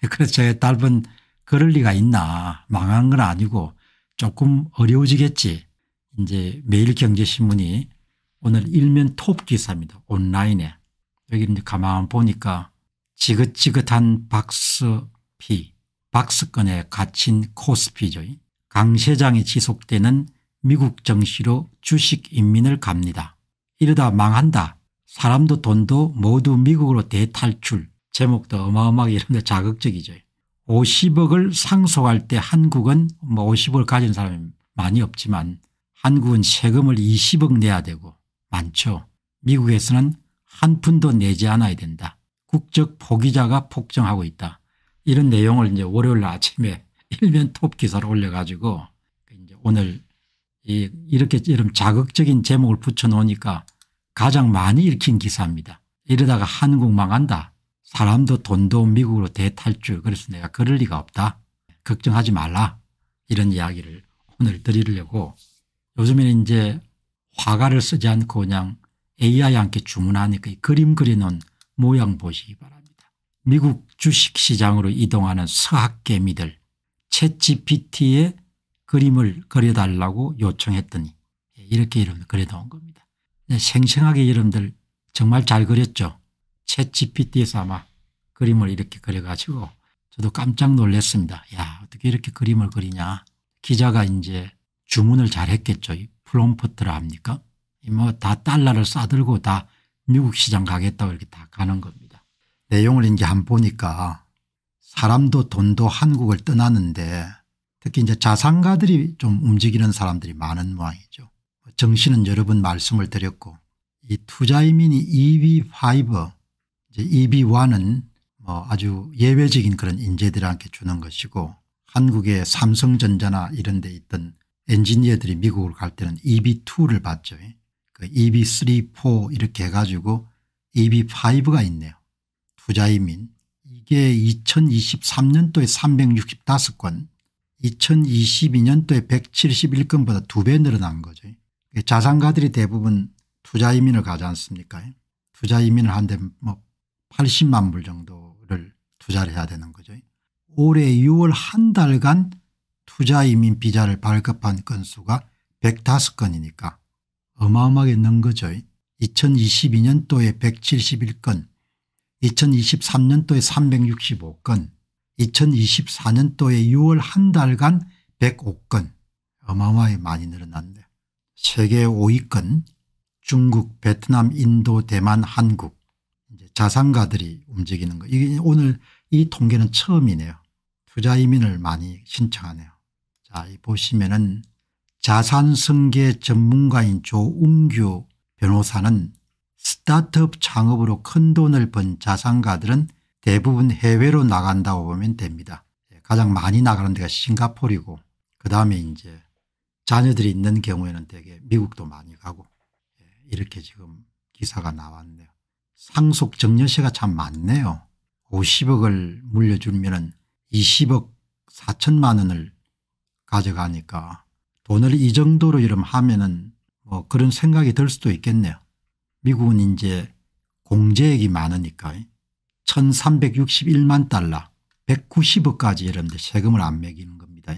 그래서 제딸분 그럴 리가 있나 망한 건 아니고 조금 어려워지겠지. 이제 매일경제신문이 오늘 일면 톱 기사입니다. 온라인에. 여기 이제 가만 보니까 지긋지긋한 박스피 박스권에 갇힌 코스피죠. 강세장이 지속되는 미국 정시로 주식 인민을 갑니다. 이러다 망한다. 사람도 돈도 모두 미국으로 대탈출 제목도 어마어마하게 이런데 자극적이죠. 50억을 상속할 때 한국은 뭐 50억을 가진 사람이 많이 없지만 한국은 세금을 20억 내야 되고 많죠. 미국에서는 한 푼도 내지 않아야 된다. 국적 포기자가 폭정하고 있다. 이런 내용을 이제 월요일 아침에 일면 톱 기사를 올려가지고 그 이제 오늘 이 이렇게 이런 자극적인 제목을 붙여놓으니까 가장 많이 읽힌 기사입니다. 이러다가 한국 망한다. 사람도 돈도 미국으로 대탈출 그래서 내가 그럴 리가 없다. 걱정하지 말라 이런 이야기를 오늘 드리려고 요즘에는 이제 화가를 쓰지 않고 그냥 AI에 함 주문하니까 그 그림 그리는 모양 보시기 바랍니다. 미국 주식시장으로 이동하는 서학개미들 챗GPT에 그림을 그려달라고 요청했더니 이렇게 이름 그려놓은 겁니다. 네, 생생하게 여러분들 정말 잘 그렸죠. 채 g 피티에서 아마 그림을 이렇게 그려가지고 저도 깜짝 놀랐습니다. 야 어떻게 이렇게 그림을 그리냐. 기자가 이제 주문을 잘했겠죠. 플롬프트라 합니까? 뭐다 달러를 싸들고 다 미국 시장 가겠다고 이렇게 다 가는 겁니다. 내용을 이제 한번 보니까 사람도 돈도 한국을 떠나는데 특히 이제 자산가들이 좀 움직이는 사람들이 많은 모양이죠. 정신은 여러 번 말씀을 드렸고 이 투자이민이 EV5 EB1은 뭐 아주 예외적인 그런 인재들한테 주는 것이고 한국의 삼성전자나 이런 데 있던 엔지니어들이 미국을 갈 때는 EB2를 받죠. 그 EB3, 4 이렇게 해가지고 EB5가 있네요. 투자이민 이게 2023년도에 365건 2022년도에 171건보다 두 배 늘어난 거죠. 자산가들이 대부분 투자 이민을 가지 않습니까? 투자 이민을 하데뭐 80만 불 정도를 투자를 해야 되는 거죠. 올해 6월 한 달간 투자 이민 비자를 발급한 건수가 105건이니까 어마어마하게 는 거죠. 2022년도에 171건 2023년도에 365건 2024년도에 6월 한 달간 105건 어마어마하게 많이 늘어났네요. 세계 5위권 중국 베트남 인도 대만 한국 자산가들이 움직이는 거. 이게 오늘 이 통계는 처음이네요. 투자 이민을 많이 신청하네요. 자, 보시면은 자산 승계 전문가인 조웅규 변호사는 스타트업 창업으로 큰 돈을 번 자산가들은 대부분 해외로 나간다고 보면 됩니다. 예, 가장 많이 나가는 데가 싱가포르고 그다음에 이제 자녀들이 있는 경우에는 되게 미국도 많이 가고 예, 이렇게 지금 기사가 나왔네요. 상속 정려세가 참 많네요. 50억을 물려주면 20억 4천만 원을 가져가니까 돈을 이 정도로 이름 하면은 뭐 그런 생각이 들 수도 있겠네요. 미국은 이제 공제액이 많으니까 1361만 달러 190억까지 이런데 세금을 안 매기는 겁니다.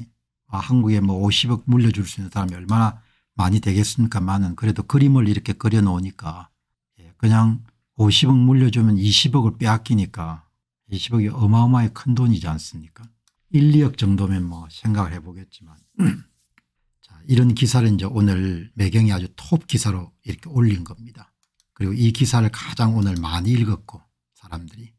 아, 한국에 뭐 50억 물려줄 수 있는 사람이 얼마나 많이 되겠습니까만은 그래도 그림을 이렇게 그려놓으니까 예, 그냥 50억 물려주면 20억을 빼앗기니까 20억이 어마어마하게 큰 돈이지 않습니까 1, 2억 정도면 뭐 생각을 해보겠지만 자, 이런 기사를 이제 오늘 매경이 아주 톱 기사로 이렇게 올린 겁니다. 그리고 이 기사를 가장 오늘 많이 읽었고 사람들이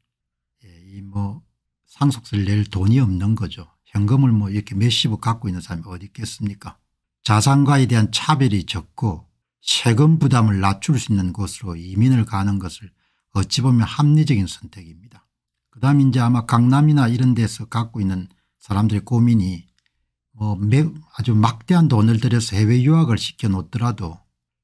예, 이뭐 상속세를 낼 돈이 없는 거죠. 현금을 뭐 이렇게 몇십억 갖고 있는 사람이 어디 있겠습니까 자산가에 대한 차별이 적고 세금 부담을 낮출 수 있는 곳으로 이민을 가는 것을 어찌 보면 합리적인 선택입니다. 그 다음 이제 아마 강남이나 이런 데서 갖고 있는 사람들의 고민이 뭐 아주 막대한 돈을 들여서 해외 유학을 시켜놓더라도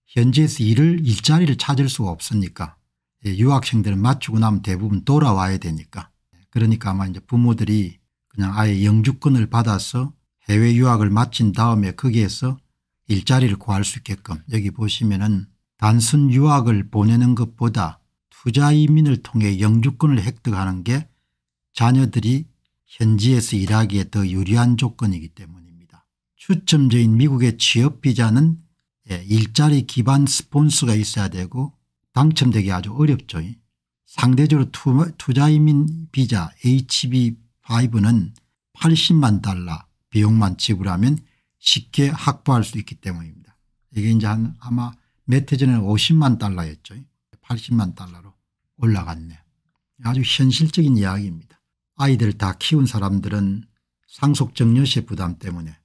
현지에서 일을 일자리를 찾을 수가 없으니까 예, 유학생들은 맞추고 나면 대부분 돌아와야 되니까 그러니까 아마 이제 부모들이 그냥 아예 영주권을 받아서 해외 유학을 마친 다음에 거기에서 일자리를 구할 수 있게끔 여기 보시면은 단순 유학을 보내는 것보다 투자 이민을 통해 영주권을 획득하는 게 자녀들이 현지에서 일하기에 더 유리한 조건이기 때문입니다. 추첨제인 미국의 취업비자는 예, 일자리 기반 스폰서가 있어야 되고 당첨되기 아주 어렵죠. 상대적으로 투자이민 비자 HB5는 80만 달러 비용만 지불하면 쉽게 확보할 수 있기 때문입니다. 이게 이제 한 아마 몇 해 전에 50만 달러였죠. 80만 달러로 올라갔네. 아주 현실적인 이야기입니다. 아이들 다 키운 사람들은 상속정여세 부담 때문에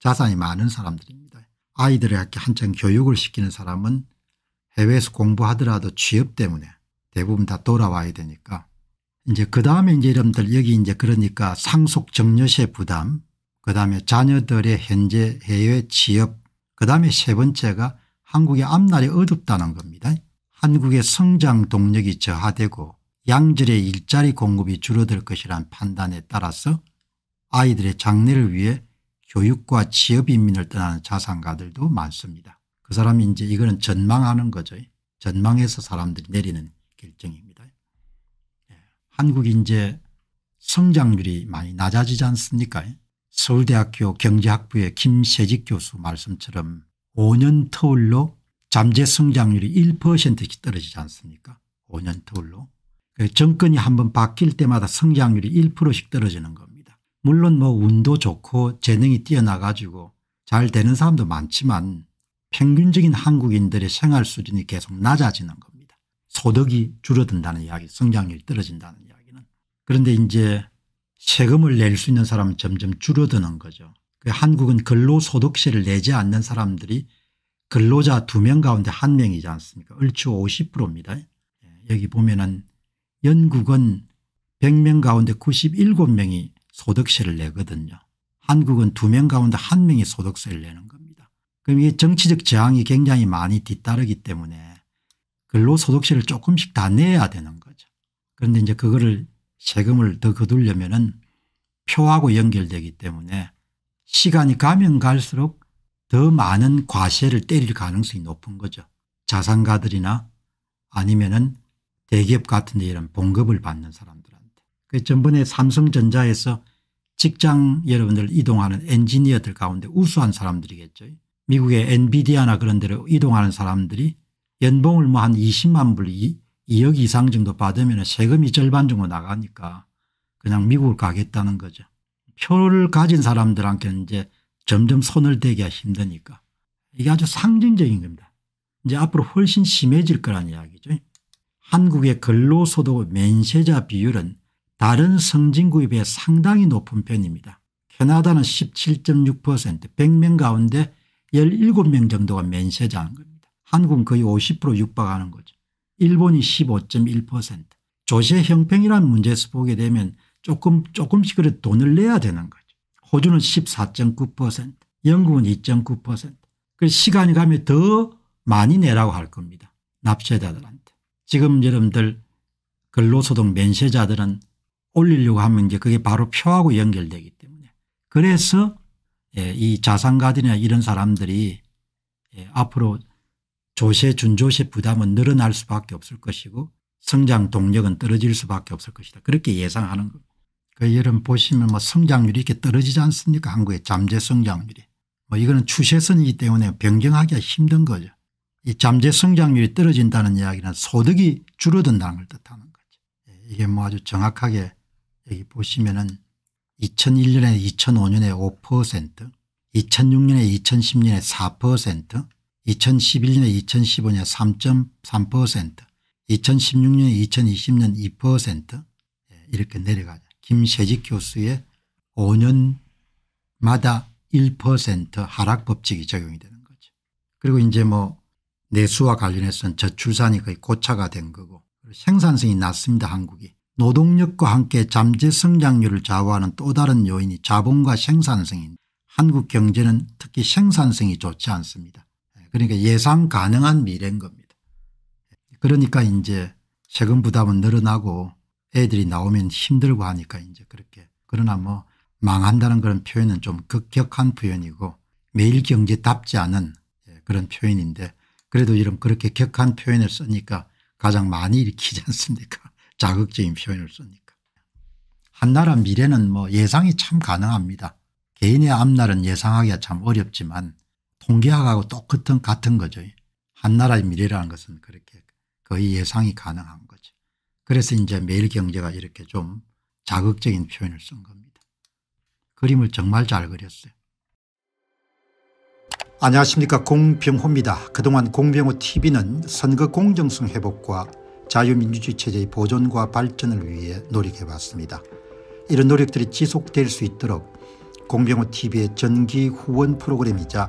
자산이 많은 사람들입니다. 아이들에게 한창 교육을 시키는 사람은 해외에서 공부하더라도 취업 때문에 대부분 다 돌아와야 되니까 이제 그 다음에 이제 여러분들 여기 이제 그러니까 상속정여세 부담 그다음에 자녀들의 현재 해외 취업 그다음에 세 번째가 한국의 앞날이 어둡다는 겁니다. 한국의 성장 동력이 저하되고 양질의 일자리 공급이 줄어들 것이란 판단에 따라서 아이들의 장래를 위해 교육과 취업인민을 떠나는 자산가들도 많습니다. 그 사람이 이제 이거는 전망하는 거죠. 전망해서 사람들이 내리는 결정입니다. 예. 한국이 이제 성장률이 많이 낮아지지 않습니까? 서울대학교 경제학부의 김세직 교수 말씀처럼 5년 터울로 잠재 성장률이 1%씩 떨어지지 않습니까 5년 터울로. 그 정권이 한번 바뀔 때마다 성장률이 1%씩 떨어지는 겁니다. 물론 뭐 운도 좋고 재능이 뛰어나가지고 잘 되는 사람도 많지만 평균적인 한국인들의 생활 수준이 계속 낮아지는 겁니다. 소득이 줄어든다는 이야기 성장률이 떨어진다는 이야기는. 그런데 이제 세금을 낼 수 있는 사람은 점점 줄어드는 거죠. 그 한국은 근로소득세를 내지 않는 사람들이 근로자 두 명 가운데 한 명이지 않습니까 얼추 50%입니다. 예, 여기 보면은 영국은 100명 가운데 97명이 소득세를 내거든요. 한국은 두 명 가운데 한 명이 소득세를 내는 겁니다. 그럼 이게 정치적 저항이 굉장히 많이 뒤따르기 때문에 근로소득세를 조금씩 다 내야 되는 거죠. 그런데 이제 그거를 세금을 더 거두려면 표하고 연결되기 때문에 시간이 가면 갈수록 더 많은 과세를 때릴 가능성이 높은 거죠. 자산가들이나 아니면 은 대기업 같은 데 이런 봉급을 받는 사람들한테. 그 전번에 삼성전자에서 직장 여러분들 이동하는 엔지니어들 가운데 우수한 사람들이겠죠. 미국의 엔비디아나 그런 데로 이동하는 사람들이 연봉을 뭐 한 20만 불 2억 이상 정도 받으면 세금이 절반 정도 나가니까 그냥 미국을 가겠다는 거죠. 표를 가진 사람들한테는 이제 점점 손을 대기가 힘드니까 이게 아주 상징적인 겁니다. 이제 앞으로 훨씬 심해질 거란 이야기죠. 한국의 근로소득 면세자 비율은 다른 성진국에 비해 상당히 높은 편입니다. 캐나다는 17.6% 100명 가운데 17명 정도가 면세자인 겁니다. 한국은 거의 50% 육박하는 거죠. 일본이 15.1% 조세 형평이라는 문제에서 보게 되면 조금 조금씩 그래도 돈을 내야 되는 거죠. 호주는 14.9% 영국은 2.9%그 시간이 가면 더 많이 내라고 할 겁니다. 납세자들한테. 지금 여러분들 근로소득 면세자들은 올리려고 하면 이제 그게 바로 표하고 연결되기 때문에 그래서 예, 이 자산가들이나 이런 사람들이 예, 앞으로 조세 준조세 부담은 늘어날 수밖에 없을 것이고 성장 동력은 떨어질 수밖에 없을 것이다. 그렇게 예상하는 겁니다. 그 여름 보시면 뭐 성장률이 이렇게 떨어지지 않습니까 한국의 잠재 성장률이. 뭐 이거는 추세선이기 때문에 변경하기가 힘든 거죠. 이 잠재 성장률이 떨어진다는 이야기는 소득이 줄어든다는 걸 뜻하는 거죠. 예, 이게 뭐 아주 정확하게 여기 보시면은 2001년에 2005년에 5% 2006년에 2010년에 4% 2011년에 2015년 3.3% 2016년 에 2020년 2% 이렇게 내려가죠. 김세직 교수의 5년마다 1% 하락 법칙이 적용이 되는 거죠. 그리고 이제 뭐 내수와 관련해서는 저출산이 거의 고차가 된 거고 생산성이 낮습니다 한국이. 노동력과 함께 잠재 성장률을 좌우하는 또 다른 요인이 자본과 생산성인 한국 경제는 특히 생산성이 좋지 않습니다. 그러니까 예상 가능한 미래인 겁니다. 그러니까 이제 세금 부담은 늘어나고 애들이 나오면 힘들고 하니까 이제 그렇게 그러나 뭐 망한다는 그런 표현은 좀 급격한 표현이고 매일 경제답지 않은 예, 그런 표현인데 그래도 이런 그렇게 격한 표현을 쓰니까 가장 많이 읽히지 않습니까 자극적인 표현을 쓰니까. 한 나라 미래는 뭐 예상이 참 가능합니다. 개인의 앞날은 예상하기가 참 어렵지만 통계학하고 똑같은 같은 거죠. 한나라의 미래라는 것은 그렇게 거의 예상이 가능한 거죠. 그래서 이제 매일경제가 이렇게 좀 자극적인 표현을 쓴 겁니다. 그림을 정말 잘 그렸어요. 안녕하십니까 공병호입니다. 그동안 공병호 tv는 선거 공정성 회복과 자유민주주의 체제의 보존과 발전을 위해 노력해봤습니다 이런 노력들이 지속될 수 있도록 공병호TV의 전기 후원 프로그램이자